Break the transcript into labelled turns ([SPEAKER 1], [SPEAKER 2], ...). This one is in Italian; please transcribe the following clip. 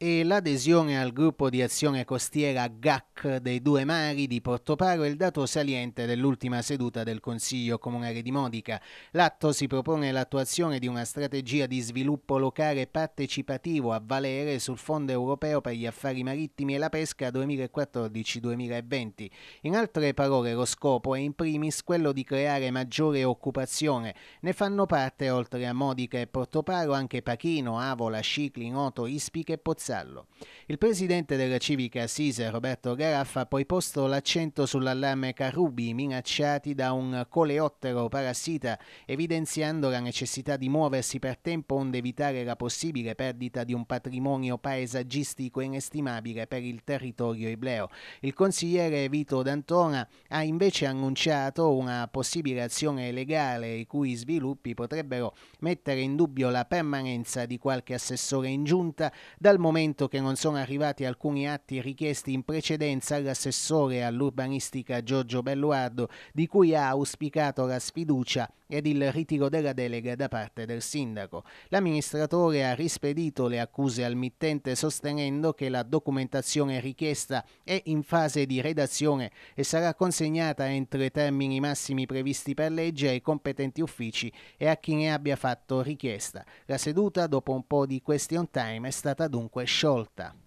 [SPEAKER 1] e l'adesione al gruppo di azione costiera GAC dei due mari di Portoparo è il dato saliente dell'ultima seduta del Consiglio Comunale di Modica. L'atto si propone l'attuazione di una strategia di sviluppo locale partecipativo a valere sul Fondo europeo per gli affari marittimi e la pesca 2014-2020. In altre parole lo scopo è in primis quello di creare maggiore occupazione. Ne fanno parte oltre a Modica e Portoparo anche Pachino, Avola, Scicli, Noto, Ispica e Pozzetti vassallo. Il presidente della civica Assise, Roberto Garaffa, ha poi posto l'accento sull'allarme Carrubi, minacciati da un coleottero parassita, evidenziando la necessità di muoversi per tempo onde evitare la possibile perdita di un patrimonio paesaggistico inestimabile per il territorio ibleo. Il consigliere Vito D'Antona ha invece annunciato una possibile azione legale i cui sviluppi potrebbero mettere in dubbio la permanenza di qualche assessore in giunta dal momento momento che non sono arrivati alcuni atti richiesti in precedenza all'assessore all'urbanistica Giorgio Belluardo, di cui ha auspicato la sfiducia ed il ritiro della delega da parte del sindaco. L'amministratore ha rispedito le accuse al mittente sostenendo che la documentazione richiesta è in fase di redazione e sarà consegnata entro i termini massimi previsti per legge ai competenti uffici e a chi ne abbia fatto richiesta. La seduta, dopo un po' di question time, è stata dunque sciolta.